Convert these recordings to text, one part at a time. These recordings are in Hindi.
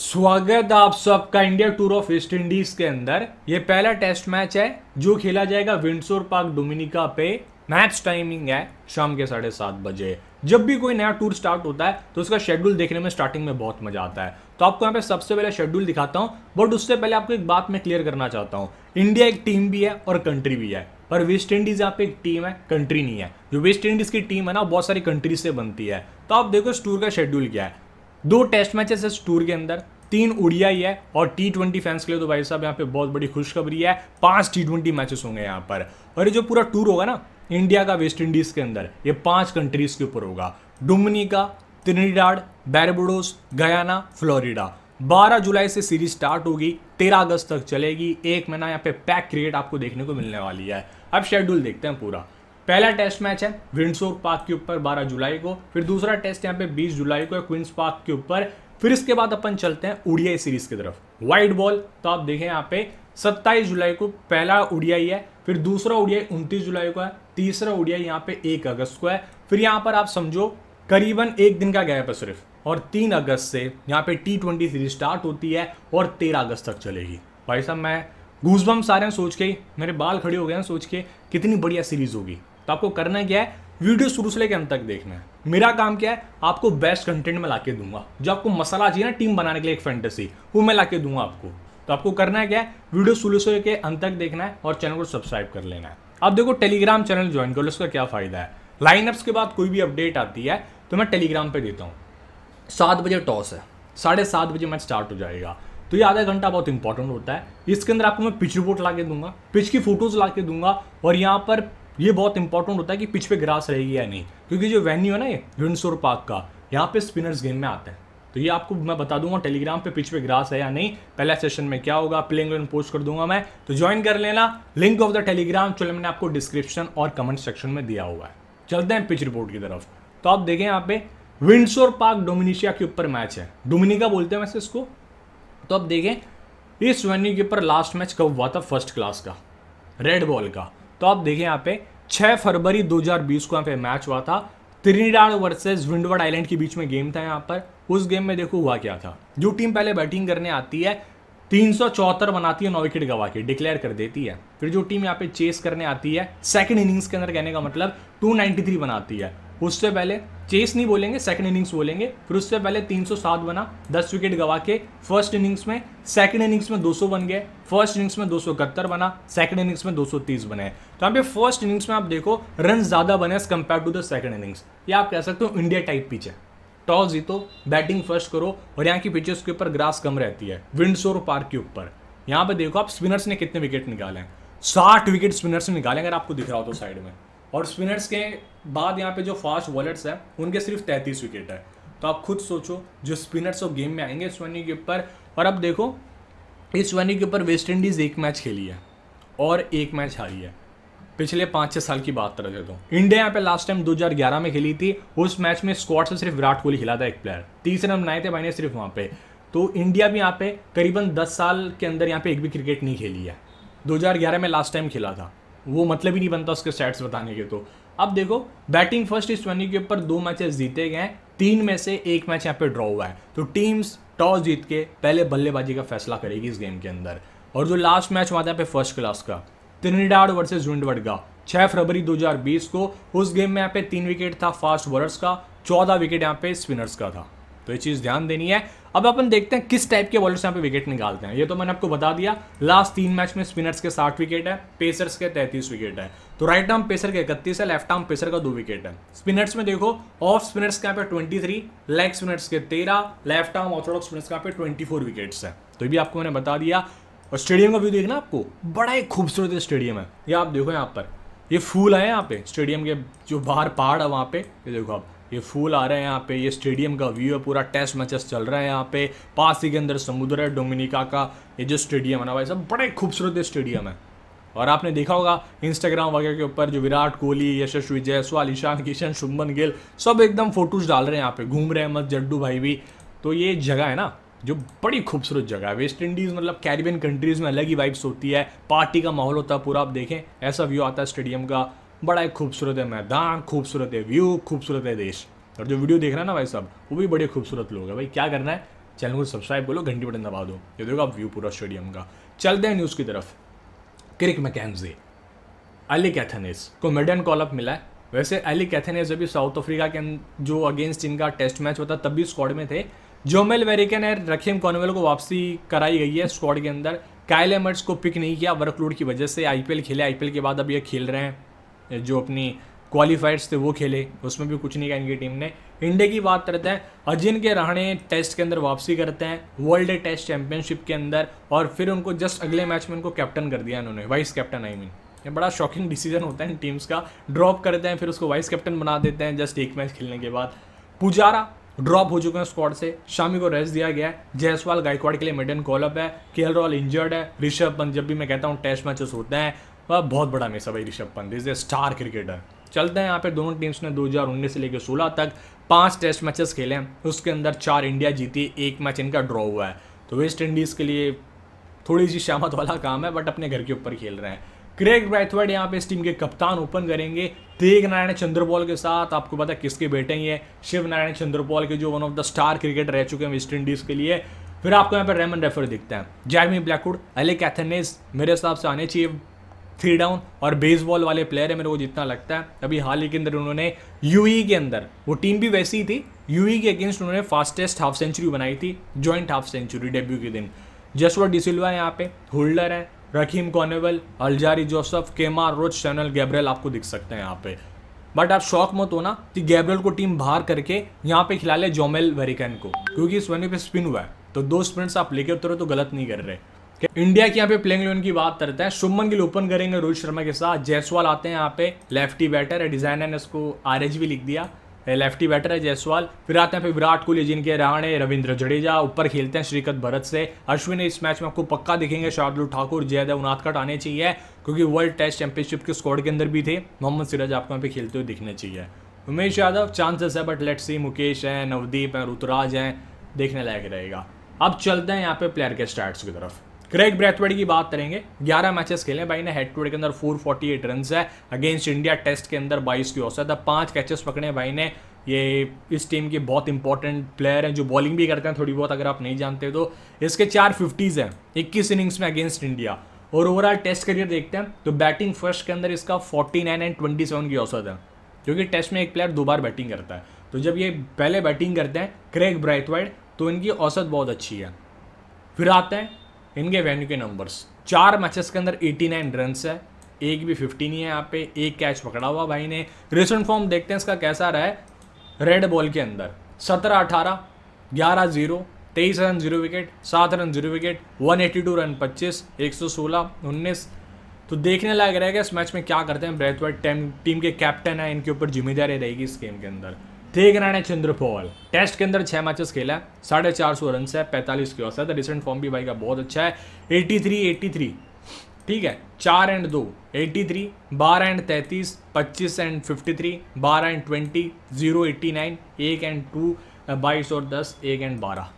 स्वागत आप सबका India tour of West Indies के अंदर ये पहला टेस्ट मैच है जो खेला जाएगा विंडसोर पार्क डोमिनिका पे मैच टाइमिंग है शाम के साढ़े सात बजे जब भी कोई नया टूर स्टार्ट होता है तो उसका शेड्यूल देखने में स्टार्टिंग में बहुत मजा आता है तो आपको यहाँ पे सबसे पहले शेड्यूल दिखाता हूँ बट उससे पहले आपको एक बात मैं क्लियर करना चाहता हूँ इंडिया एक टीम भी है और कंट्री भी है पर वेस्ट इंडीज़ यहाँ पे एक टीम है कंट्री नहीं है जो वेस्ट इंडीज़ की टीम है ना बहुत सारी कंट्री से बनती है तो आप देखो इस टूर का शेड्यूल क्या है दो टेस्ट मैचेस इस टूर के अंदर तीन उड़िया ही है और टी ट्वेंटी फैंस के लिए तो भाई साहब यहाँ पे बहुत बड़ी खुशखबरी है पांच टी ट्वेंटी मैचेस होंगे यहाँ पर और ये जो पूरा टूर होगा ना इंडिया का वेस्ट इंडीज़ के अंदर ये पांच कंट्रीज़ के ऊपर होगा का त्रिनिडाड बैरबुडोस गयाना फ्लोरिडा 12 जुलाई से सीरीज स्टार्ट होगी 13 अगस्त तक चलेगी एक महीना यहाँ पे पैक क्रिकेट आपको देखने को मिलने वाली है अब शेड्यूल देखते हैं पूरा पहला टेस्ट मैच है विंडसोर पार्क के ऊपर 12 जुलाई को फिर दूसरा टेस्ट यहाँ पे 20 जुलाई को है क्विंस पार्क के ऊपर फिर इसके बाद अपन चलते हैं उड़ियाई सीरीज की तरफ वाइड बॉल तो आप देखें यहाँ पे 27 जुलाई को पहला उड़ियाई है फिर दूसरा उड़ियाई उनतीस जुलाई को है तीसरा उड़ियाई यहाँ पे एक अगस्त को है फिर यहाँ पर आप समझो करीबन एक दिन का गैप है सिर्फ और तीन अगस्त से यहाँ पे टी ट्वेंटी सीरीज स्टार्ट होती है और तेरह अगस्त तक चलेगी भाई साहब मैं घूसबम सारे हैं सोच के मेरे बाल खड़े हो गए हैं सोच के कितनी बढ़िया सीरीज होगी तो आपको करना क्या है वीडियो शुरू से लेकर अंत तक देखना है मेरा काम क्या है आपको बेस्ट कंटेंट में ला के दूंगा जो आपको मसाला चाहिए ना टीम बनाने के लिए एक फैंटेसी वो मैं ला के दूंगा आपको तो आपको करना है क्या है वीडियो शुरू से लेकर अंत तक देखना है और चैनल को सब्सक्राइब कर लेना है आप देखो टेलीग्राम चैनल ज्वाइन कर लो उसका क्या फ़ायदा है लाइनअप्स के बाद कोई भी अपडेट आती है तो मैं टेलीग्राम पर देता हूँ सात बजे टॉस है साढ़े सात बजे मैच स्टार्ट हो जाएगा तो ये आधा घंटा बहुत इंपॉर्टेंट होता है इसके अंदर आपको मैं पिच रिपोर्ट ला के दूंगा पिच की फोटोज ला के दूंगा और यहाँ पर ये बहुत इंपॉर्टेंट होता है कि पिच पे ग्रास रहेगी या नहीं क्योंकि जो वेन्यू है ना ये विंडसोर पार्क का यहाँ पे स्पिनर्स गेम में आते हैं तो ये आपको मैं बता दूंगा टेलीग्राम पे पिच पे ग्रास है या नहीं पहला सेशन में क्या होगा प्लेइंग इलेवन पोस्ट कर दूंगा मैं तो ज्वाइन कर लेना लिंक ऑफ द टेलीग्राम चलो मैंने आपको डिस्क्रिप्शन और कमेंट सेक्शन में दिया हुआ है चलते हैं पिच रिपोर्ट की तरफ तो आप देखें यहाँ पे विंडसोर पार्क डोमिनिशिया के ऊपर मैच है डोमिनिका बोलते हैं वैसे इसको तो आप देखें इस वेन्यू के ऊपर लास्ट मैच कब हुआ था फर्स्ट क्लास का रेड बॉल का तो आप देखें यहाँ पे 6 फरवरी 2020 को यहाँ पे मैच हुआ था त्रिनीडाड वर्सेस विंडवर्ड आइलैंड के बीच में गेम था यहाँ पर उस गेम में देखो हुआ क्या था जो टीम पहले बैटिंग करने आती है तीन बनाती है नौ विकेट गवा के डिक्लेयर कर देती है फिर जो टीम यहाँ पे चेस करने आती है सेकंड इनिंग्स के अंदर कहने का मतलब थ्री बनाती है उससे पहले चेस नहीं बोलेंगे सेकंड इनिंग्स बोलेंगे फिर उससे पहले 307 बना 10 विकेट गवा के फर्स्ट इनिंग्स में सेकंड इनिंग्स में 200 बन गए फर्स्ट इनिंग्स में दो बना सेकंड इनिंग्स में 230 बने तो यहाँ पे फर्स्ट इनिंग्स में आप देखो रन ज़्यादा बने as compare to the second innings ये आप कह सकते हो इंडिया टाइप पिच है टॉस जीतो बैटिंग फर्स्ट करो और यहाँ की पिचेस के ऊपर ग्रास कम रहती है विंडसोर पार्क के ऊपर यहाँ पे देखो आप स्पिनर्स ने कितने विकेट निकाले हैं साठ विकेट स्पिनर्स ने निकाले अगर आपको दिख रहा हो तो साइड में और स्पिनर्स के बाद यहाँ पे जो फास्ट बॉलर्स हैं उनके सिर्फ तैंतीस विकेट है तो आप खुद सोचो जो स्पिनर्स वो गेम में आएंगे इस वनडे के ऊपर और अब देखो इस वनडे के ऊपर वेस्ट इंडीज़ एक मैच खेली है और एक मैच हारी है पिछले पाँच छः साल की बात कर रहे तो इंडिया यहाँ पे लास्ट टाइम 2011 में खेली थी उस मैच में स्क्वाड से सिर्फ विराट कोहली खिला था एक प्लेयर तीसरे रन नाए थे भाई ने सिर्फ वहाँ पे तो इंडिया भी यहाँ पे करीबन 10 साल के अंदर यहाँ पे एक भी क्रिकेट नहीं खेली है 2011 में लास्ट टाइम खेला था वो मतलब ही नहीं बनता उसके स्टैट्स बताने के तो अब देखो बैटिंग फर्स्ट इस ट्वेंटी के ऊपर दो मैचेस जीते गए हैं तीन में से एक मैच यहाँ पे ड्रॉ हुआ है तो टीम्स टॉस जीत के पहले बल्लेबाजी का फैसला करेगी इस गेम के अंदर और जो लास्ट मैच हुआ था पे फर्स्ट क्लास का त्रिनिडाड वर्सेज जुंडवर्ड का छः फरवरी 2020 को उस गेम में यहाँ पे तीन विकेट था फास्ट बॉलर्स का चौदह विकेट यहाँ पे स्पिनर्स का था तो ये चीज़ ध्यान देनी है अब अपन देखते हैं किस टाइप के बॉलर्स यहाँ पे विकेट निकालते हैं ये तो मैंने आपको बता दिया लास्ट तीन मैच में स्पिनर्स के साठ विकेट है पेसर्स के तैंतीस विकेट है तो राइट आर्म पेसर के इकतीस है लेफ्ट आर्म पेसर का दो विकेट है स्पिनर्स में देखो ऑफ स्पिनर्स के यहाँ पे ट्वेंटी थ्री लेग स्पिनर्स के तेरह लेफ्ट आर्म ऑर्थोडॉक्स स्पिनर्स के यहाँ पे ट्वेंटी फोर विकेट्स है तो ये भी आपको मैंने बता दिया और स्टेडियम का व्यू देखना आपको बड़ा ही खूबसूरत स्टेडियम है ये आप देखो यहाँ पर ये फूल है यहाँ पे स्टेडियम के जो बाहर पहाड़ है वहाँ पे ये देखो आप ये फूल आ रहे हैं यहाँ पे ये स्टेडियम का व्यू है पूरा टेस्ट मैचेस चल रहा है यहाँ पे पास ही के अंदर समुद्र है डोमिनिका का ये जो स्टेडियम है ना भाई सब बड़े खूबसूरत स्टेडियम है और आपने देखा होगा इंस्टाग्राम वगैरह के ऊपर जो विराट कोहली यशस्वी जयसवाल ईशान किशन शुभमन गिल सब एकदम फोटोज डाल रहे हैं यहाँ पे घूम रहे हैं मत जड्डू भाई भी तो ये जगह है ना जो बड़ी खूबसूरत जगह है वेस्ट इंडीज़ मतलब कैरिबियन कंट्रीज़ में अलग ही वाइब्स होती है पार्टी का माहौल होता है पूरा आप देखें ऐसा व्यू आता है स्टेडियम का बड़ा ही खूबसूरत है मैदान खूबसूरत है व्यू खूबसूरत है देश और जो वीडियो देख रहे हैं ना भाई साहब वो भी बड़े खूबसूरत लोग हैं भाई क्या करना है चैनल को सब्सक्राइब करो घंटी बटन दबा दो ये देखो आप व्यू पूरा स्टेडियम का चलते हैं न्यूज़ की तरफ क्रिक मैकेन्जे अली कैथनेस को मेडन कॉलअप मिला है वैसे अली कैथनेस अभी साउथ अफ्रीका के अं-, जो अगेंस्ट इनका टेस्ट मैच होता तब भी स्क्वाड में थे जोमेल वेरिकन है रखीम कॉनवेल को वापसी कराई गई है स्क्वाड के अंदर कायल एमर्ट्स को पिक नहीं किया वर्कलोड की वजह से आईपीएल खेले आईपीएल के बाद अब ये खेल रहे हैं जो अपनी क्वालिफाइड्स थे वो खेले उसमें भी कुछ नहीं किया इनकी टीम ने इंडिया की बात करते हैं अजिन के रहाणे टेस्ट के अंदर वापसी करते हैं वर्ल्ड टेस्ट चैंपियनशिप के अंदर और फिर उनको जस्ट अगले मैच में उनको कैप्टन कर दिया इन्होंने वाइस कैप्टन आई मीन ये बड़ा शॉकिंग डिसीजन होता है इन टीम्स का ड्रॉप करते हैं फिर उसको वाइस कैप्टन बना देते हैं जस्ट एक मैच खेलने के बाद पुजारा ड्रॉप हो चुके हैं स्क्वाड से शामी को रेस्ट दिया गया है जयसवाल गायकवाड़ के लिए मिडन कॉलअप है के रॉल इंजर्ड है ऋषभ पंत जब भी मैं कहता हूँ टेस्ट मैचेस होते हैं वह बहुत बड़ा मिस है भाई Rishabh Pant is a star cricketer चलते हैं यहाँ पे दोनों टीम्स ने 2019 से लेकर 16 तक पांच टेस्ट मैचेस खेले हैं उसके अंदर चार इंडिया जीती एक मैच इनका ड्रॉ हुआ है तो वेस्ट इंडीज़ के लिए थोड़ी सी शामत वाला काम है बट अपने घर के ऊपर खेल रहे हैं क्रेग ब्राइथवर्ड यहाँ पे इस टीम के कप्तान ओपन करेंगे तेग नारायण चंद्रपॉल के साथ आपको पता है किसके बेटे ही है शिव नारायण चंद्रपॉल के जो one of the star cricketer रह चुके हैं वेस्ट इंडीज़ के लिए फिर आपको यहाँ पर रेमन रेफर दिखता है जैमी ब्लैकवुड अले कैथनेस मेरे हिसाब से आने चाहिए थ्री डाउन और बेसबॉल वाले प्लेयर है मेरे को जितना लगता है अभी हाल ही के अंदर उन्होंने यूई के अंदर वो टीम भी वैसी ही थी यूई के अगेंस्ट उन्होंने फास्टेस्ट हाफ सेंचुरी बनाई थी जॉइंट हाफ सेंचुरी डेब्यू के दिन जसवर डिसिल्वा यहाँ पे होल्डर है Rahkeem Cornwall Alzarri Joseph Kemar Roach Shannon Gabriel आपको दिख सकते हैं यहाँ पे बट आप शौक मत होना कि गैब्रियल को टीम बाहर करके यहाँ पे खिला ले जोमेल वेरिकन को क्योंकि इस वन पे स्पिन हुआ है तो दो स्पिन आप लेके उतरे तो गलत नहीं कर रहे इंडिया की यहाँ पे प्लेइंग इलेवन की बात करते हैं सुमन गिल ओपन करेंगे रोहित शर्मा के साथ जयसवाल आते हैं यहाँ पे लेफ्टी बैटर है डिजाइनर ने उसको आर भी लिख दिया लेफ्टी बैटर है जयसवाल फिर आते हैं फिर विराट कोहली जिनके राणे रविंद्र जडेजा ऊपर खेलते हैं श्रीकत भरत से अश्विन इस मैच में आपको पक्का दिखेंगे शार्दुल ठाकुर जयदेव उनाथकट आने चाहिए क्योंकि वर्ल्ड टेस्ट चैंपियनशिप के स्क्वाड के अंदर भी थे मोहम्मद सिराज आपको यहाँ पे खेलते हुए दिखने चाहिए उमेश यादव चांसेस है बट लेट्स सी मुकेश है नवदीप है ऋतुराज हैं देखने लायक रहेगा अब चलते हैं यहाँ पे प्लेयर के स्टार्ट की तरफ क्रेग ब्रैथवेड की बात करेंगे 11 मैचेस खेले भाई ने हेड टू हेड के अंदर 448 रन है अगेंस्ट इंडिया टेस्ट के अंदर 22 की औसत है पांच कैचेस पकड़े भाई ने ये इस टीम के बहुत इंपॉर्टेंट प्लेयर हैं जो बॉलिंग भी करते हैं थोड़ी बहुत अगर आप नहीं जानते तो इसके चार फिफ्टीज़ हैं इक्कीस इनिंग्स में अगेंस्ट इंडिया और ओवरऑल टेस्ट करियर देखते हैं तो बैटिंग फर्स्ट के अंदर इसका 49 एंड 27 की औसत है क्योंकि टेस्ट में एक प्लेयर दो बार बैटिंग करता है तो जब ये पहले बैटिंग करते हैं क्रेग ब्राइथवाइड तो इनकी औसत बहुत अच्छी है फिर आते हैं इनके वेन्यू के नंबर्स चार मैचेस के अंदर 89 रन है एक भी 50 नहीं है यहाँ पे एक कैच पकड़ा हुआ भाई ने रिसेंट फॉर्म देखते हैं इसका कैसा रहा है रेड बॉल के अंदर सत्रह अठारह ग्यारह जीरो तेईस रन जीरो विकेट सात run zero wicket one eighty two run पच्चीस एक सौ सोलह उन्नीस तो देखने लायक रहेगा इस मैच में क्या करते हैं ब्रेथवर्ड टीम के कैप्टन है इनके ऊपर जिम्मेदारी रहेगी इस गेम के अंदर मेघना ने चंद्रपॉल टेस्ट के अंदर छह मैचेस खेला है साढ़े चार सौ रन है पैंतालीस की औसत है रिसेंट फॉर्म भी भाई का बहुत अच्छा है एट्टी थ्री एट्टी थ्री ठीक है चार एंड दो एट्टी थ्री बारह एंड तैंतीस पच्चीस एंड फिफ्टी थ्री बारह and twenty zero eighty nine एक एंड टू बाईस और दस एक एंड बारह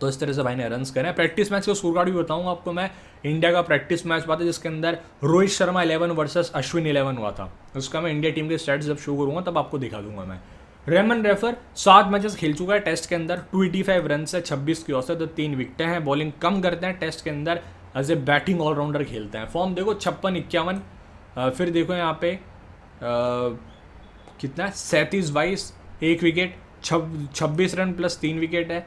तो इस तरह से भाई ने रन करे प्रैक्टिस मैच का स्कोर कार्ड भी बताऊंगा आपको मैं इंडिया का प्रैक्टिस मैच बात है जिसके अंदर Rohit Sharma eleven versus Ashwin eleven हुआ था उसका मैं इंडिया टीम के स्टेट जब शो करूंगा तब आपको दिखा दूंगा मैं रेमन रेफर सात मैचेस खेल चुका है टेस्ट के अंदर फाइव रन से छब्बीस की औसत तो तीन विकटें हैं बॉलिंग कम करते हैं टेस्ट के अंदर एज ए बैटिंग ऑलराउंडर खेलते हैं फॉर्म देखो छप्पन इक्यावन फिर देखो यहाँ पे आ, कितना सैंतीस बाईस एक विकेट छब्बीस रन प्लस तीन विकेट है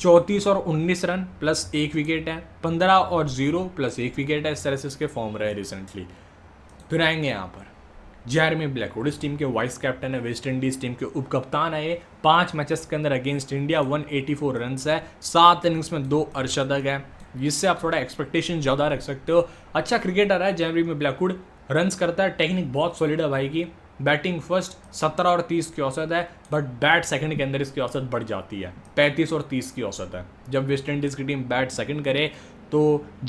चौंतीस और उन्नीस रन प्लस एक विकेट है पंद्रह और जीरो प्लस एक विकेट है इस तरह से इसके फॉर्म रहे रिसेंटली फिर आएंगे यहाँ पर जैरमी ब्लैकवुड इस टीम के वाइस कैप्टन है वेस्ट इंडीज टीम के उपकप्तान है ये पांच मैचेस के अंदर अगेंस्ट इंडिया 184 रन्स है सात इनिंग्स में दो अर्शदक है जिससे आप थोड़ा एक्सपेक्टेशन ज़्यादा रख सकते हो अच्छा क्रिकेटर है जैरमी में ब्लैकवुड रन्स करता है टेक्निक बहुत सॉलिड है भाई की बैटिंग फर्स्ट सत्रह और तीस की औसत है बट बैट सेकंड के अंदर इसकी औसत बढ़ जाती है पैंतीस और तीस की औसत है जब वेस्ट इंडीज़ की टीम बैट सेकंड करे तो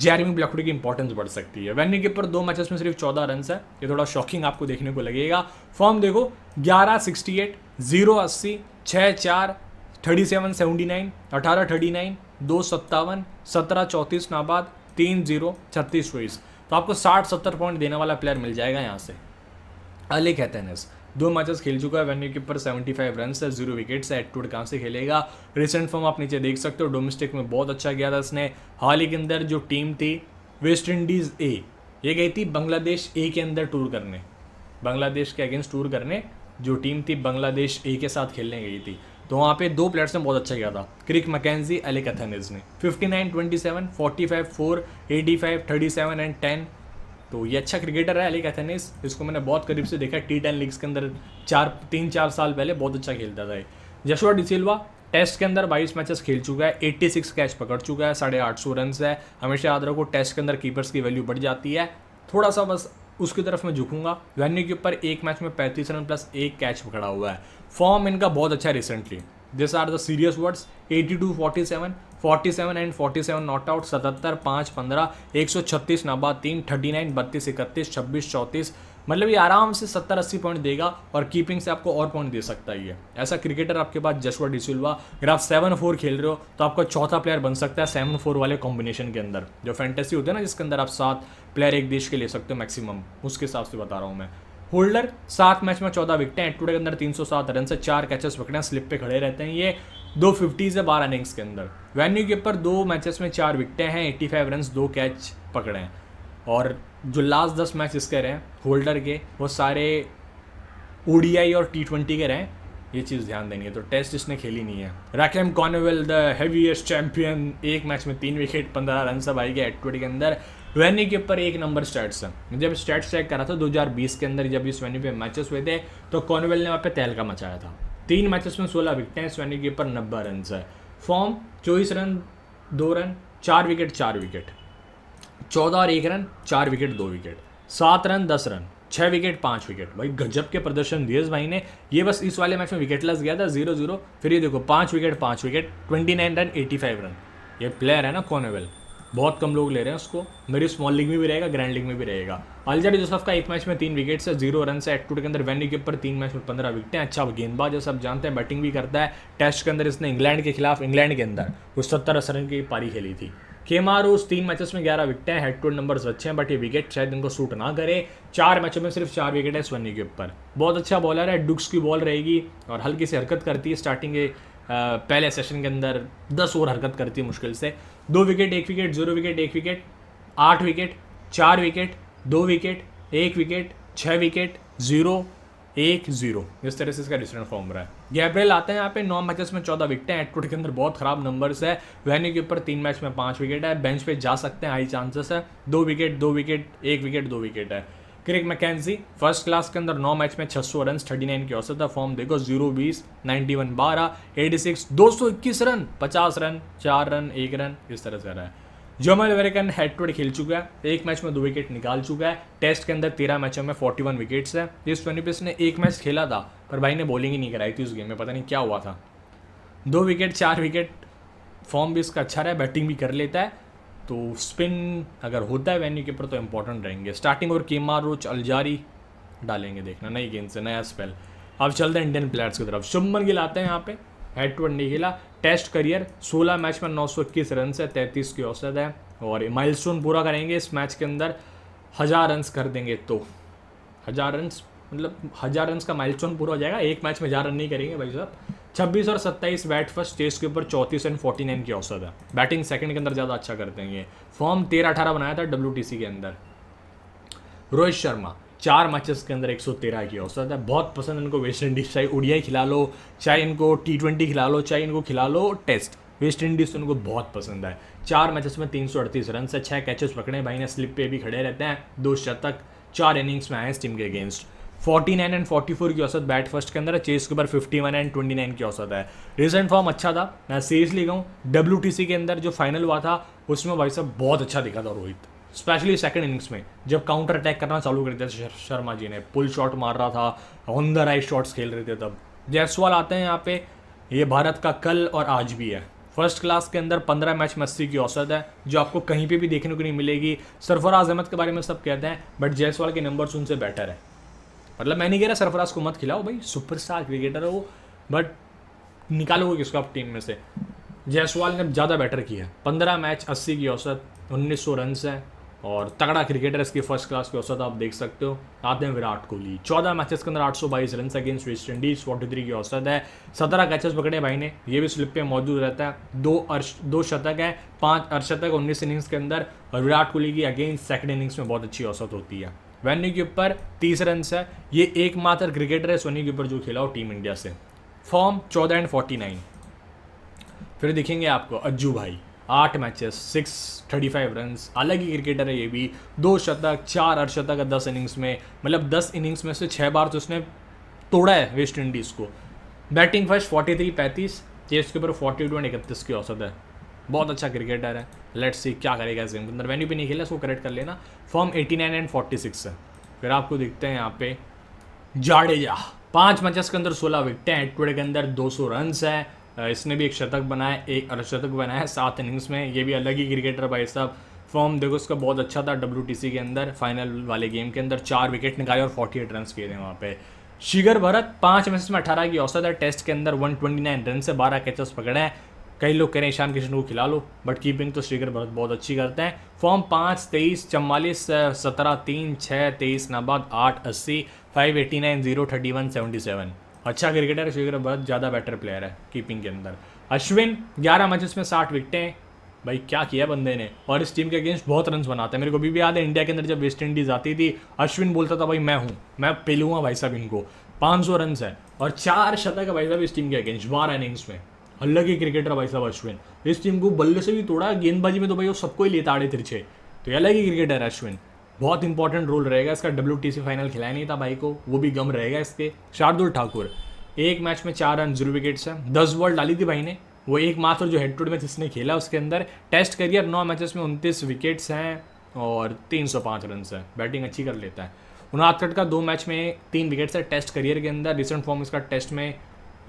जेरमी ब्लैकवुड की इंपॉर्टेंस बढ़ सकती है वैन के पर दो मैचेस में सिर्फ चौदह रन है ये थोड़ा शॉकिंग आपको देखने को लगेगा फॉर्म देखो ग्यारह सिक्सटी एट जीरो अस्सी छः चार थर्टी सेवन सेवेंटी नाइन अठारह थर्टी नाइन दो सत्तावन सत्रह चौंतीस नाबाद तीन जीरो छत्तीस चौबीस तो आपको साठ सत्तर पॉइंट देने वाला प्लेयर मिल जाएगा यहाँ से अली कहते हैं दो मैचेस खेल चुका है venue keeper seventy five run है जीरो विकेट है एटवुड कहाँ से खेलेगा रिसेंट फॉर्म आप नीचे देख सकते हो डोमेस्टिक में बहुत अच्छा गया था इसने हाल ही के अंदर जो टीम थी वेस्ट इंडीज़ ए ये गई थी बांग्लादेश ए के अंदर टूर करने बांग्लादेश के अगेंस्ट टूर करने जो टीम थी बांग्लादेश ए के साथ खेलने गई थी तो वहाँ पे दो प्लेयर्स ने बहुत अच्छा किया था क्रिक मैकेजी ट्वेंटी सेवन ने 59, 27, 45, 4, 85, 37 एंड टेन तो ये अच्छा क्रिकेटर है अली कैथेनिस इसको मैंने बहुत करीब से देखा टी टेन लीग्स के अंदर चार तीन चार साल पहले बहुत अच्छा खेलता था ये डिसिल्वा टेस्ट के अंदर 22 मैचेस खेल चुका है 86 कैच पकड़ चुका है साढ़े आठ सौ रनस है हमेशा याद रखो टेस्ट के अंदर कीपर्स की वैल्यू बढ़ जाती है थोड़ा सा बस उसकी तरफ मैं झुकूंगा वेन्यू के ऊपर एक मैच में पैंतीस रन प्लस एक कैच पकड़ा हुआ है फॉर्म इनका बहुत अच्छा है recently this are the serious words 82 47 47 and 47 not out सतहत्तर पाँच पंद्रह एक सौ छत्तीस नब्बा तीन थर्टी नाइन बत्तीस इकतीस छब्बीस चौंतीस मतलब ये आराम से सत्तर अस्सी पॉइंट देगा और कीपिंग से आपको और पॉइंट दे सकता है ये ऐसा क्रिकेटर आपके पास जशवर डिसुलवा अगर आप सेवन फोर खेल रहे हो तो आपका चौथा प्लेयर बन सकता है सेवन फोर वाले कॉम्बिनेशन के अंदर जो फैंटेसी होते हैं ना जिसके अंदर आप सात प्लेयर एक देश के ले सकते हो मैक्सिमम उसके हिसाब से बता रहा हूँ मैं होल्डर सात मैच में चौदह विकटें टूडे के अंदर तीन सौ सात रन से चार कैचेस पकड़े हैं स्लिप पे खड़े रहते हैं ये दो फिफ्टीज है बारह इनिंग्स के अंदर वेन्यू के ऊपर दो मैचेस में चार विकटें हैं एट्टी फाइव रन दो कैच पकड़े हैं और जो लास्ट दस मैच इसके रहे होल्डर के वो सारे ओडीआई और टी ट्वेंटी के रहे ये चीज़ ध्यान देनी है तो टेस्ट इसने खेली नहीं है Rahkeem Cornwall the heaviest champion एक मैच में तीन विकेट पंद्रह रन सब आई गए एटवेट के अंदर वेन्यू के ऊपर एक नंबर स्टैट्स है जब स्टैट्स चेक करा था 2020 के अंदर जब इस वेन्यू पे मैचेस हुए थे तो कॉनवेल ने वहाँ पे तहलका मचाया था तीन मैचेस में सोलह विकटें इस वेन्यू के ऊपर नब्बे रन है फॉर्म चौबीस रन दो रन चार विकेट चार विकेट चौदह और एक रन चार विकेट दो विकेट सात रन दस रन छः विकेट पाँच विकेट भाई गजब के प्रदर्शन दिए भाई ने ये बस इस वाले मैच में विकेटलेस गया था जीरो जीरो फिर ये देखो पाँच विकेट पाँच wicket twenty nine run eighty five run ये प्लेयर है ना कॉनवेल बहुत कम लोग ले रहे हैं उसको मेरी स्मॉल लीग में भी रहेगा ग्रैंड लीग में भी रहेगा अलजर जोसफ का एक मैच में तीन विकेट से जीरो रन से एट के अंदर वैन विकेट पर तीन मैच में पंद्रह हैं अच्छा गेंदबाज है आप जानते हैं बैटिंग भी करता है टेस्ट के अंदर इसने इंग्लैंड के खिलाफ इंग्लैंड के अंदर कुछ सत्तर रन की पारी खेली थी के उस तीन मैचेस में ग्यारह विकेट हैं हेड टू नंबर अच्छे हैं बट ये विकेट शायद इनको सूट ना करे चार मैचों में सिर्फ चार विकेट है स्वनी के ऊपर बहुत अच्छा बॉलर है डुक्स की बॉल रहेगी और हल्की सी हरकत करती है स्टार्टिंग पहले सेशन के अंदर दस ओवर हरकत करती है मुश्किल से दो विकेट एक विकेट जीरो विकेट एक विकेट आठ विकेट चार विकेट दो विकेट एक विकेट छः विकेट जीरो एक जीरो इस तरह से इसका डिफरेंट फॉर्म रहा है गैब्रियल आते हैं यहाँ पे नौ मैचेस में चौदह विकेट हैं एटवुड के अंदर बहुत खराब नंबर्स है वहनी के ऊपर तीन मैच में पाँच विकेट है बेंच पे जा सकते हैं हाई चांसेस है दो विकेट दो विकेट एक विकेट दो विकेट है क्रिक मैकेजी फर्स्ट क्लास के अंदर नौ मैच में 600 रन थर्टी नाइन की औसत था फॉर्म देखो जीरो बीस नाइन्टी वन बारह एटी सिक्स दो सौ इक्कीस रन पचास रन चार रन एक रन इस तरह से रहा है Jomel Warrican head to head खेल चुका है एक मैच में दो विकेट निकाल चुका है टेस्ट के अंदर तेरह मैचों में फोर्टी वन विकेट्स है जिस ट्वेंटी पिस ने एक मैच खेला था पर भाई ने बॉलिंग ही नहीं कराई थी उस गेम में पता नहीं क्या हुआ था दो विकेट चार विकेट फॉर्म भी इसका अच्छा रहा है बैटिंग भी कर लेता है तो स्पिन अगर होता है वेन्यू के ऊपर तो इम्पोर्टेंट रहेंगे स्टार्टिंग और केमा रोच अलजारी डालेंगे देखना नई गेंद से नया स्पेल अब चलते हैं इंडियन प्लेयर्स की तरफ शुभमन गिल आते हैं यहाँ पे हेड टू नहीं खेला टेस्ट करियर 16 मैच में 921 रन है तैंतीस की औसत है और माइलस्टोन पूरा करेंगे इस मैच के अंदर हज़ार रन कर देंगे तो हज़ार रन मतलब हज़ार रन का माइलस्टोन पूरा हो जाएगा एक मैच में हज़ार रन नहीं करेंगे भाई साहब छब्बीस और सत्ताईस बैट फर्स्ट टेस्ट के ऊपर चौंतीस एंड फोर्टी नाइन की औसत है बैटिंग सेकंड के अंदर ज़्यादा अच्छा करते हैं ये फॉर्म तेरह अठारह बनाया था डब्ल्यू के अंदर रोहित शर्मा चार मैचेस के अंदर 113 की औसत है बहुत पसंद इनको वेस्ट इंडीज़ चाहे उड़ियाई खिला लो चाहे इनको टी ट्वेंटी खिला लो चाहे इनको खिला लो टेस्ट वेस्ट इंडीज़ उनको बहुत पसंद है चार मैचेस में तीन सौ अड़तीस रन से छः कैचेस पकड़े भाई ने स्लिप पे भी खड़े रहते हैं दो शतक चार इनिंग्स में आए इस टीम के अगेंस्ट नाइन एंड फ़ोर की औसत बैट फर्स्ट के अंदर है चेस के ऊपर वन एंड ट्वेंटी नाइन की औसत है रिसेंट फॉर्म अच्छा था मैं सीरियसली कहूँ डब्ल्यू के अंदर जो फाइनल हुआ था उसमें भाई साहब बहुत अच्छा दिखा था रोहित स्पेशली सेकंड इनिंग्स में जब काउंटर अटैक करना चालू कर दिया शर्मा जी ने पुल शॉट मार रहा था ऑन द राइट शॉट्स खेल रहे थे तब जायसवाल आते हैं यहाँ पे ये भारत का कल और आज भी है फर्स्ट क्लास के अंदर पंद्रह मैच में अस्सी की औसत है जो आपको कहीं पे भी देखने को नहीं मिलेगी सरफराज अहमद के बारे में सब कहते हैं बट जायसवाल के नंबर्स उनसे बेटर है मतलब मैं नहीं कह रहा सरफराज को मत खिलाओ भाई सुपरस्टार क्रिकेटर है वो बट निकालोगे किसको आप टीम में से जायसवाल ने ज़्यादा बैटर किया पंद्रह मैच अस्सी की औसत उन्नीस सौ रन है और तगड़ा क्रिकेटर इसकी फर्स्ट क्लास की औसत आप देख सकते हो आते हैं विराट कोहली चौदह मैचेस के अंदर आठ सौ बाईस run against West Indies forty three की औसत है सत्रह कैचेस पकड़े भाई ने ये भी स्लिप पे मौजूद रहता है दो अर्श दो शतक है पाँच अर्शतक उन्नीस इनिंग्स के अंदर और विराट कोहली की अगेंस्ट सेकेंड इनिंग्स में बहुत अच्छी औसत होती है वेन्यू के ऊपर तीस रन है ये एकमात्र क्रिकेटर है सोनी के ऊपर जो खेला हो टीम इंडिया से फॉर्म चौदह एंड फोर्टी नाइन फिर दिखेंगे आपको अज्जू भाई आठ matches six thirty five run अलग ही क्रिकेटर है ये भी दो शतक चार है दस इनिंग्स में मतलब दस इनिंग्स में से छः बार तो उसने तोड़ा है वेस्ट इंडीज़ को बैटिंग फर्स्ट फोर्टी थ्री पैंतीस ये उसके ऊपर फोर्टी टू एंड इकतीस की औसत है बहुत अच्छा क्रिकेटर है लेट्स सी क्या करेगा इस गेम के अंदर वेन्यू भी नहीं खेला उसको करेक्ट कर लेना फॉर्म 89 एंड 46 है फिर आपको देखते हैं यहाँ पे जाडेजा पाँच मैचेस के अंदर सोलह विकटें हैं टुडे के अंदर दो सौ रन्स हैं इसने भी एक शतक बनाया एक अर्धशतक बनाया सात इनिंग्स में ये भी अलग ही क्रिकेटर भाई साहब फॉर्म देखो उसका बहुत अच्छा था डब्ल्यू के अंदर फाइनल वाले गेम के अंदर चार विकेट निकाले और फोर्टी एट रन किए थे वहाँ पे शिगर भरत पाँच मैचेस में अठारह की औसत है टेस्ट के अंदर वन ट्वेंटी नाइन रन से बारह कैचेस पकड़े हैं कई लोग कह रहे हैं ईशान किशन को खिला लो बट कीपिंग तो श्रीकर भरत बहुत अच्छी करते हैं फॉर्म पाँच तेईस चवालीस सत्रह तीन छः तेईस नबाद आठ अस्सी five eighty nine zero thirty one seventy seven अच्छा क्रिकेटर है श्रीकर भरत ज़्यादा बेटर प्लेयर है कीपिंग के अंदर अश्विन ग्यारह मैचेस में साठ विकटें भाई क्या किया बंदे ने और इस टीम के अगेंस्ट बहुत रन बनाते हैं मेरे को अभी भी याद है इंडिया के अंदर जब वेस्ट इंडीज़ आती थी अश्विन बोलता था भाई मैं हूँ मैं पेलूँगा भाई साहब इनको पाँच सौ रन है और चार शतक है भाई साहब इस टीम के अगेंस्ट बारह इनिंग्स में अलग ही क्रिकेटर भाई साहब अश्विन इस टीम को बल्ले से भी तोड़ा गेंदबाजी में तो भाई वो सबको ही लेता आड़े तिरछे तो ये अलग ही क्रिकेटर अश्विन बहुत इंपॉर्टेंट रोल रहेगा इसका डब्ल्यू फाइनल खिलाया नहीं था भाई को वो भी गम रहेगा इसके शार्दुल ठाकुर एक मैच में चार रन जीरो विकेट्स हैं दस बॉल डाली थी भाई ने वो एक मात्र जो हेड टू मैच इसने खेला उसके अंदर टेस्ट करियर नौ मैचेस में उनतीस विकेट्स हैं और तीन सौ पाँच रन हैं बैटिंग अच्छी कर लेता है उनहत्तर का दो मैच में तीन विकेट्स है टेस्ट करियर के अंदर रिसेंट फॉर्म इसका टेस्ट में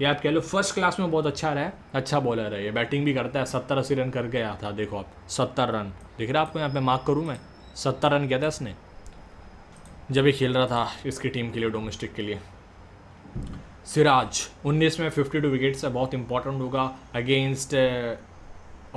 ये आप कह लो फर्स्ट क्लास में बहुत अच्छा रहा है अच्छा बॉलर है ये बैटिंग भी करता है सत्तर अस्सी रन करके आया था देखो आप सत्तर रन देख रहे आपको यहाँ पे मार्क करूँ मैं सत्तर रन किया था इसने जब ये खेल रहा था इसकी टीम के लिए डोमेस्टिक के लिए सिराज उन्नीस में फिफ्टी टू विकेट्स से बहुत इंपॉर्टेंट होगा अगेंस्ट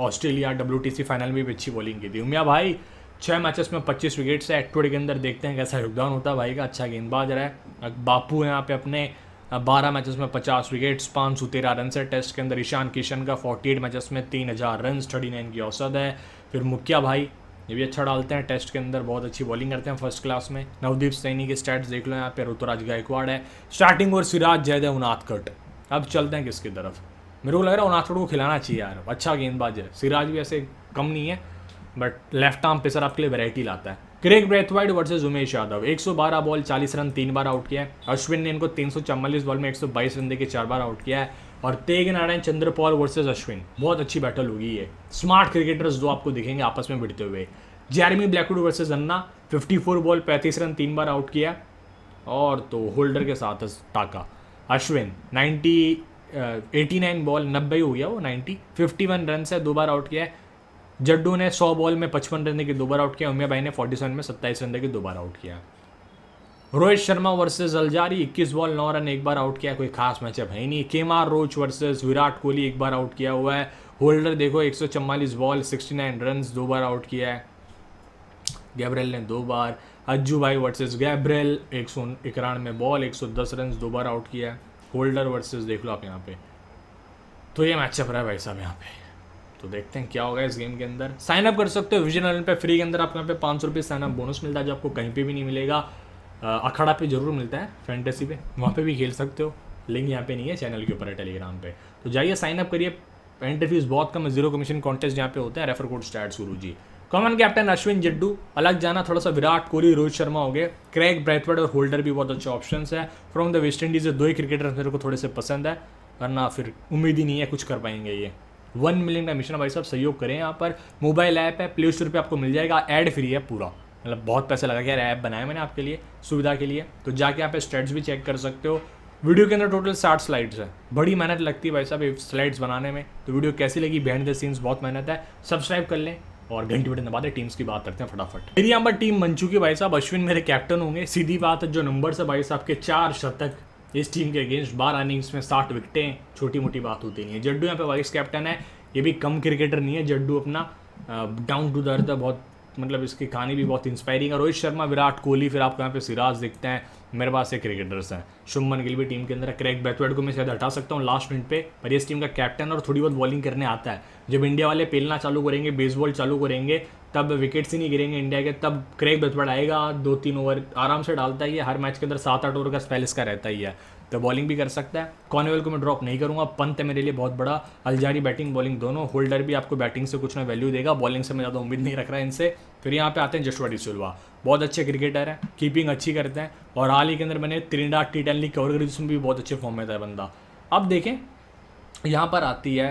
ऑस्ट्रेलिया डब्ल्यू फाइनल में भी अच्छी बॉलिंग की थी उमिया भाई छः मैचेस में पच्चीस विकेट्स है एक्टोडी के अंदर देखते हैं कैसा योगदान होता है भाई का अच्छा गेंदबाज रहा है बापू हैं यहाँ पे अपने बारह मैचेस में पचास विकेट्स पाँच सौ तेरह रन है टेस्ट के अंदर ईशान किशन का फोर्टी एट मैचेस में तीन हज़ार रन थर्टी नाइन की औसत है फिर मुखिया भाई ये भी अच्छा डालते हैं टेस्ट के अंदर बहुत अच्छी बॉलिंग करते हैं फर्स्ट क्लास में नवदीप सैनी के स्टैट्स देख लो यहाँ पे ऋतुराज गायकवाड़ है स्टार्टिंग और सिराज है उनाथकट अब चलते हैं किसकी तरफ मेरे को लग रहा है उनाथकट को खिलाना चाहिए यार अच्छा गेंदबाज है सिराज भी ऐसे कम नहीं है बट लेफ्ट आर्म पेसर आपके लिए वेराइटी लाता है Kraigg Brathwaite versus Umesh Yadav 112 ball 40 run तीन बार आउट किया है अश्विन ने इनको तीन बॉल में 122 रन देके चार बार आउट किया है और Tagenarine Chanderpaul versus Ashwin बहुत अच्छी बैटल होगी ये स्मार्ट क्रिकेटर्स दो आपको दिखेंगे आपस में भिड़ते हुए जैरमी ब्लैकवुड वर्सेज अन्ना 54 बॉल 35 रन तीन बार आउट किया और तो होल्डर के साथ टाका अश्विन 90 89 बॉल 90 हो गया वो 90 51 रन से दो बार आउट किया है जड्डू ने 100 बॉल में पचपन रन देकर दोबारा आउट किया उमिया भाई ने फोर्टी में सत्ताईस रन देकर दोबारा आउट किया Rohit Sharma versus Alzarri 21 ball नौ रन एक बार आउट किया कोई खास मैचअप है नहीं केमार आर रोच वर्सेस विराट कोहली एक बार आउट किया हुआ है होल्डर देखो एक बॉल 69 रन दो बार आउट किया है गैब्रेल ने दो बार अज्जू भाई वर्सेस गैब्रेल एक सौ इक्यानवे बॉल 110 रन दो बार आउट किया है होल्डर वर्सेज देख लो आप यहाँ पे तो ये मैचअप रहा है भाई साहब यहाँ पे तो देखते हैं क्या होगा इस गेम के अंदर साइनअप कर सकते हो विजन एलन पे फ्री के अंदर आपको यहाँ पे पाँच सौ रुपये साइनअप बोनस मिलता है जो आपको कहीं पे भी नहीं मिलेगा अखाड़ा पे जरूर मिलता है फैंटेसी पे वहाँ पे भी खेल सकते हो लिंक यहाँ पे नहीं है चैनल के ऊपर है टेलीग्राम पे तो जाइए साइन अप करिए एंट्री फीस बहुत कम है जीरो कमीशन कॉन्टेस्ट यहाँ पे होता है रेफर कोड स्टार्ट सुरू जी कॉमन कैप्टन अश्विन जड्डू अलग जाना थोड़ा सा विराट कोहली रोहित शर्मा हो गए क्रैक ब्रैथवर्ड और होल्डर भी बहुत अच्छे ऑप्शन है फ्रॉम द वेस्ट इंडीज़ दो ही क्रिकेटर मेरे को थोड़े से पसंद है वरना फिर उम्मीद ही नहीं है कुछ कर पाएंगे ये वन मिलियन का मिशन भाई साहब सहयोग करें यहाँ पर मोबाइल ऐप है प्ले स्टोर पर आपको मिल जाएगा एड फ्री है पूरा मतलब बहुत पैसा लगा कि यार ऐप बनाया मैंने आपके लिए सुविधा के लिए तो जाके आप स्टेट्स भी चेक कर सकते हो वीडियो के अंदर टोटल साठ स्लाइड्स है बड़ी मेहनत लगती है भाई साहब स्लाइड्स बनाने में तो वीडियो कैसी लगी बहन द सीन्स बहुत मेहनत है सब्सक्राइब कर लें और घंटी बटन दबा दे टीम्स की बात करते हैं फटाफट मेरी यहाँ पर टीम बन चुकी भाई साहब अश्विन मेरे कैप्टन होंगे सीधी बात है जो नंबर से भाई साहब के चार शतक इस टीम के अगेंस्ट बारह इनिंग्स में साठ विकटें छोटी मोटी बात होती नहीं है जड्डू यहाँ पे वाइस कैप्टन है ये भी कम क्रिकेटर नहीं है जड्डू अपना डाउन टू द अर्थ बहुत मतलब इसकी कहानी भी बहुत इंस्पायरिंग है रोहित शर्मा विराट कोहली फिर आपको यहाँ पे सिराज दिखते हैं मेरे पास ये क्रिकेटर्स हैं शुभमन गिल भी टीम के अंदर क्रैक बैथवर्ड को मैं शायद हटा सकता हूँ लास्ट मिनट पे पर इस टीम का कैप्टन और थोड़ी बहुत बॉलिंग करने आता है जब इंडिया वाले पेलना चालू करेंगे बेसबॉल चालू करेंगे तब विकेट्स ही नहीं गिरेंगे इंडिया के तब क्रेग बेथवर्ड आएगा दो तीन ओवर आराम से डालता ही है हर मैच के अंदर सात आठ ओवर का स्पेल इसका रहता ही है तो बॉलिंग भी कर सकता है कॉनवेल को मैं ड्रॉप नहीं करूंगा पंत है मेरे लिए बहुत बड़ा अलजारी बैटिंग बॉलिंग दोनों होल्डर भी आपको बैटिंग से कुछ ना वैल्यू देगा बॉलिंग से मैं ज़्यादा उम्मीद नहीं रख रहा है इनसे फिर यहाँ पे आते हैं जशवा डिसुलवा बहुत अच्छे क्रिकेटर हैं कीपिंग अच्छी करते हैं और हाल ही के अंदर मैंने Trinidad T ten league cover करी जिसमें भी बहुत अच्छे फॉर्म में था बंदा अब देखें यहाँ पर आती है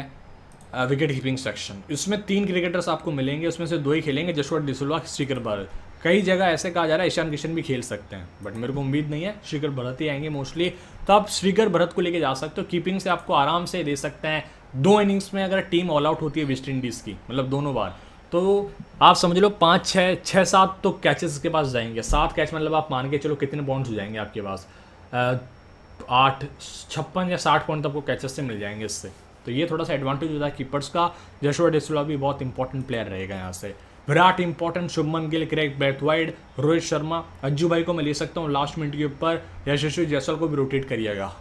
विकेट कीपिंग सेक्शन इसमें तीन क्रिकेटर्स आपको मिलेंगे उसमें से दो ही खेलेंगे जशवंत डिसुलवा शिखर भारत कई जगह ऐसे कहा जा रहा है ईशान किशन भी खेल सकते हैं बट मेरे को उम्मीद नहीं है शिखर भरत ही आएंगे मोस्टली तो आप श्रीकर भरत को लेके जा सकते हो कीपिंग से आपको आराम से दे सकते हैं दो इनिंग्स में अगर टीम ऑल आउट होती है वेस्ट इंडीज़ की मतलब दोनों बार तो आप समझ लो पाँच छः छः सात तो कैचेस के पास जाएंगे सात कैच मतलब आप मान के चलो कितने पॉइंट्स हो जाएंगे आपके पास आठ छप्पन या साठ पॉइंट आपको कैचेस से मिल जाएंगे इससे तो ये थोड़ा सा एडवांटेज होता है कीपर्स का जशोर डिसुला भी बहुत इंपॉर्टेंट प्लेयर रहेगा यहाँ से Virat important Shubman Gill Kraigg Brathwaite Rohit Sharma Ajju भाई को मैं ले सकता हूँ लास्ट मिनट के ऊपर यशस्वी जयसवाल को भी रोटेट करिएगा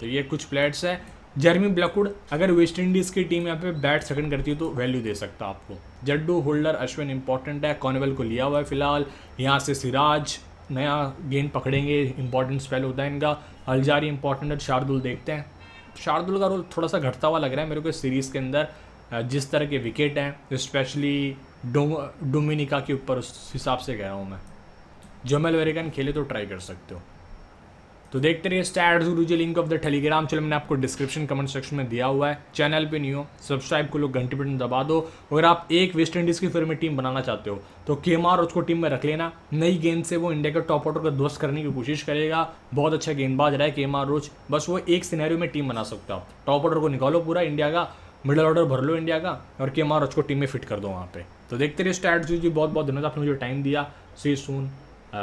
तो ये कुछ प्लेयर्स है जर्मी ब्लैकवुड अगर वेस्ट इंडीज़ की टीम यहाँ पे बैट सेकंड करती है तो वैल्यू दे सकता आपको जड्डू होल्डर अश्विन इंपॉर्टेंट है कॉनवेल को लिया हुआ है फिलहाल यहाँ से सिराज नया गेंद पकड़ेंगे इंपॉर्टेंट स्पेल होता है इनका अलजारी इंपॉर्टेंट है शार्दुल देखते हैं शार्दुल का रोल थोड़ा सा घटता हुआ लग रहा है मेरे को इस सीरीज़ के अंदर जिस तरह के विकेट हैं स्पेशली डोमिनिका के ऊपर उस हिसाब से कह रहा हूँ मैं जोमेल वेरेगन खेले तो ट्राई कर सकते हो तो देखते रहिए स्टैट जी link of the Telegram channel मैंने आपको डिस्क्रिप्शन कमेंट सेक्शन में दिया हुआ है चैनल पे नहीं हो सब्सक्राइब को लोग घंटे बटन दबा दो अगर आप एक वेस्ट इंडीज़ की फिर में टीम बनाना चाहते हो तो के उसको टीम में रख लेना नई गेंद से वो इंडिया के टॉप ऑर्डर को ध्वस्त करने की कोशिश करेगा बहुत अच्छा गेंदबाज रहा है के रोज बस वो एक सिनेरियो में टीम बना सकता हो टॉप ऑर्डर को निकालो पूरा इंडिया का मिडल ऑर्डर भर लो इंडिया का और के एम को टीम में फिट कर दो वहाँ पे तो देखते रहिए स्टैट्स जी बहुत बहुत धन्यवाद आपने मुझे टाइम दिया see soon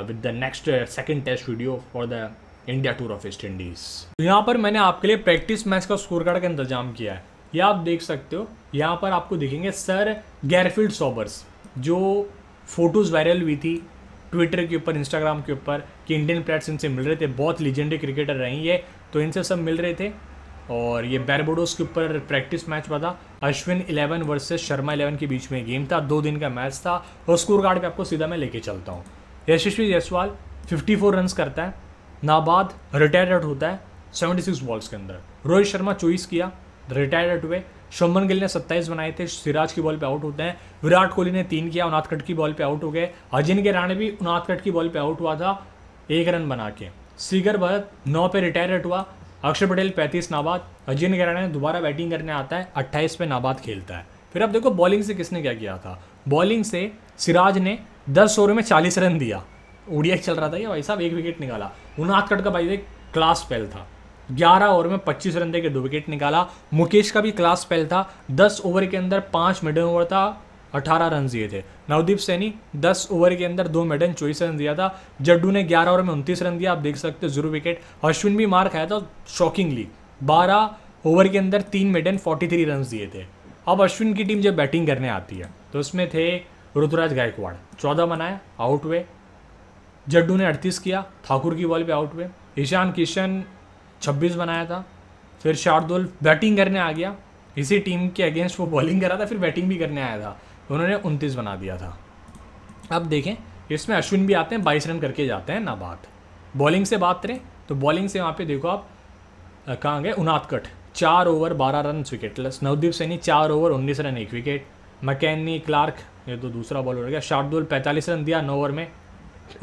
with the next second test video for the India tour of West Indies तो यहाँ पर मैंने आपके लिए प्रैक्टिस मैच का स्कोर कार्ड का इंतजाम किया है ये आप देख सकते हो यहाँ पर आपको दिखेंगे सर गैरफील्ड सॉबर्स जो फोटोज़ वायरल हुई थी ट्विटर के ऊपर इंस्टाग्राम के ऊपर कि इंडियन प्लेयर्स इनसे मिल रहे थे बहुत लीजेंडरी क्रिकेटर रही ये तो इनसे सब मिल रहे थे और ये बैरबोडोस के ऊपर प्रैक्टिस मैच हुआ था अश्विन 11 वर्सेस शर्मा 11 के बीच में गेम था दो दिन का मैच था और स्कोर कार्ड पे आपको सीधा मैं लेके चलता हूँ यशस्वी जयसवाल 54 फोर रन्स करता है नाबाद रिटायर्ड होता है सेवेंटी सिक्स बॉल्स के अंदर रोहित शर्मा चौबीस किया रिटायर्ड हुए शुभमन गिल ने सत्ताईस बनाए थे सिराज की बॉल पे आउट होते हैं विराट कोहली ने तीन किया उनाथकट की बॉल पे आउट हो गए अजिंक्य राणे भी उनाथकट की बॉल पे आउट हुआ था एक रन बना के सीगर भरत नौ पे रिटायर्ड हुआ अक्षर पटेल पैंतीस नाबाद अजिंक्य राणे दोबारा बैटिंग करने आता है अट्ठाईस पे नाबाद खेलता है फिर अब देखो बॉलिंग से किसने क्या किया था बॉलिंग से सिराज ने दस ओवर में चालीस रन दिया ओडीआई चल रहा था ये भाई साहब एक विकेट निकाला उनाथकट का भाई क्लास स्पेल था 11 ओवर में 25 रन दे के दो विकेट निकाला मुकेश का भी क्लास स्पेल था 10 ओवर के अंदर पाँच मिडन ओवर था 18 रन दिए थे नवदीप सैनी 10 ओवर के अंदर दो मेडन चौबीस रन दिया था जड्डू ने 11 ओवर में उनतीस रन दिया आप देख सकते हो जीरो विकेट अश्विन भी मार खाया था शॉकिंगली 12 ओवर के अंदर तीन मेडन 43 रन दिए थे अब अश्विन की टीम जब बैटिंग करने आती है तो उसमें थे ऋतुराज गायकवाड़ चौदह बनाया आउट हुए जड्डू ने अड़तीस किया ठाकुर की बॉल पे आउट हुए ईशान किशन छब्बीस बनाया था फिर शार्दुल बैटिंग करने आ गया इसी टीम के अगेंस्ट वो बॉलिंग करा था फिर बैटिंग भी करने आया था उन्होंने उनतीस बना दिया था अब देखें इसमें अश्विन भी आते हैं बाईस रन करके जाते हैं बात बॉलिंग से बात करें तो बॉलिंग से वहाँ पे देखो आप कहाँ गए उनादकट चार ओवर बारह रन विकेटलेस नवदीप सैनी चार ओवर उन्नीस रन एक विकेट मकैनी क्लार्क ये तो दूसरा बॉल हो गया शार्दुल पैंतालीस रन दिया नौ ओवर में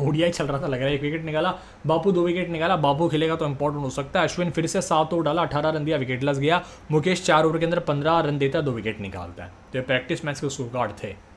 ओडियाई चल रहा था लग रहा है एक विकेट निकाला बापू दो विकेट निकाला बापू खेलेगा तो इंपॉर्टेंट हो सकता है अश्विन फिर से सात ओवर डाला अठारह रन दिया विकेट लस गया मुकेश चार ओवर के अंदर पंद्रह रन देता है दो विकेट निकालता है तो ये प्रैक्टिस मैच के स्कोर कार्ड थे